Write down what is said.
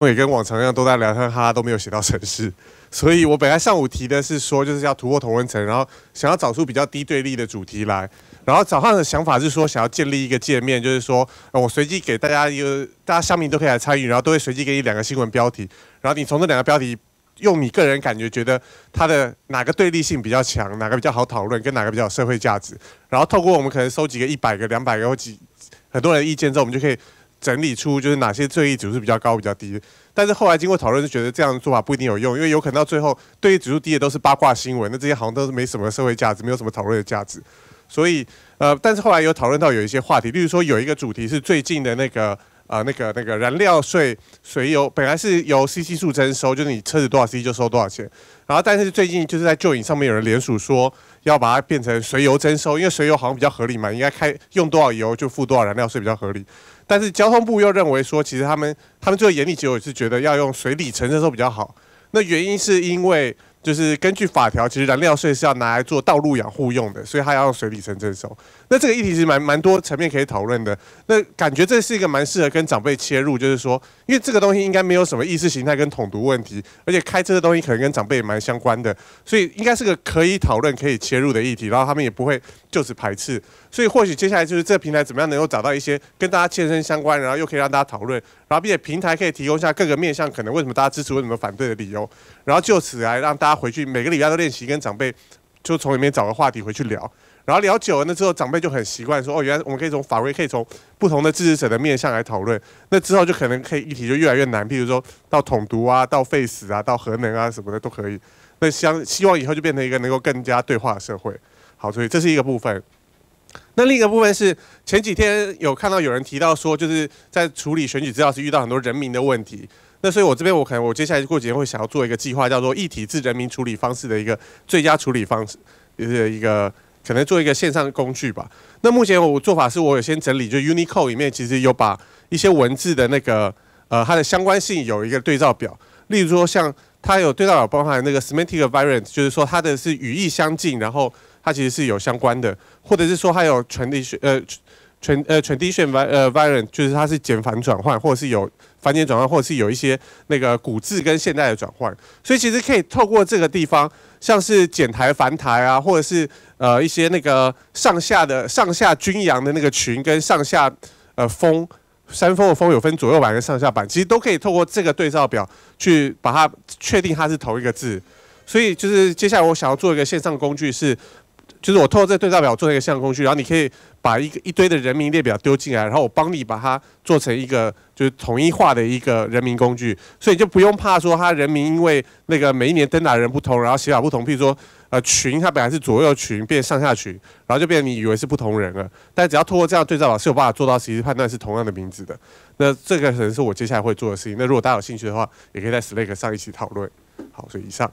我也跟往常一样都在聊天，哈哈都没有写到城市。所以我本来上午提的是说，就是要突破同温层，然后想要找出比较低对立的主题来。然后早上的想法是说，想要建立一个界面，就是说我随机给大家一个，大家下面都可以来参与，然后都会随机给你两个新闻标题，然后你从这两个标题用你个人感觉觉得它的哪个对立性比较强，哪个比较好讨论，跟哪个比较有社会价值，然后透过我们可能收几个一百个、两百个或几很多人意见之后，我们就可以。整理出就是哪些最易指数比较高、比较低，但是后来经过讨论，就觉得这样的做法不一定有用，因为有可能到最后，对于指数低的都是八卦新闻，那这些好像都是没什么社会价值，没有什么讨论的价值。所以，呃，但是后来有讨论到有一些话题，例如说有一个主题是最近的那个呃那个那个燃料税，随油本来是由 CC 数征收，就是你车子多少 CC 就收多少钱，然后但是最近就是在旧影上面有人联署说要把它变成随油征收，因为随油好像比较合理嘛，应该开用多少油就付多少燃料税比较合理。但是交通部又认为说，其实他们他们最后严厉结果是觉得要用水里的时候比较好，那原因是因为。就是根据法条，其实燃料税是要拿来做道路养护用的，所以他要用水里程征收。那这个议题其实蛮蛮多层面可以讨论的。那感觉这是一个蛮适合跟长辈切入，就是说，因为这个东西应该没有什么意识形态跟统独问题，而且开车的东西可能跟长辈也蛮相关的，所以应该是个可以讨论、可以切入的议题。然后他们也不会就此排斥，所以或许接下来就是这个平台怎么样能够找到一些跟大家切身相关，然后又可以让大家讨论。然后，并且平台可以提供一下各个面向，可能为什么大家支持，为什么反对的理由，然后就此来让大家回去每个礼拜都练习跟长辈，就从里面找个话题回去聊，然后聊久了那之后，长辈就很习惯说哦，原来我们可以从法规，可以从不同的支持者的面向来讨论，那之后就可能可以议题就越来越难，譬如说到统独啊，到废死啊，到核能啊什么的都可以，那相希望以后就变成一个能够更加对话的社会。好，所以这是一个部分。那另一个部分是前几天有看到有人提到说，就是在处理选举资料时遇到很多人民的问题。那所以我这边我可能我接下来过几天会想要做一个计划，叫做一体制人民处理方式的一个最佳处理方式，就是一个可能做一个线上工具吧。那目前我做法是我有先整理，就 Unicode 里面其实有把一些文字的那个呃它的相关性有一个对照表，例如说像它有对照表包含那个 semantic v a r i a n t e 就是说它的是语义相近，然后。它其实是有相关的，或者是说还有 t r a n i n 呃 t r a 呃 t r a n i e n vi 呃，variant 就是它是简繁转换，或者是有繁简转换，或者是有一些那个古字跟现代的转换，所以其实可以透过这个地方，像是简台繁台啊，或者是呃一些那个上下的上下均扬的那个群跟上下呃峰山峰的峰有分左右版跟上下版，其实都可以透过这个对照表去把它确定它是同一个字，所以就是接下来我想要做一个线上工具是。就是我透过这对照表做成一个项工具，然后你可以把一个一堆的人名列表丢进来，然后我帮你把它做成一个就是统一化的一个人民工具，所以你就不用怕说他人民因为那个每一年登打人不同，然后写法不同，譬如说呃群他本来是左右群变上下群，然后就变你以为是不同人了，但只要透过这样对照表是有办法做到实时判断是同样的名字的，那这个可能是我接下来会做的事情。那如果大家有兴趣的话，也可以在 Slack 上一起讨论。好，所以以上。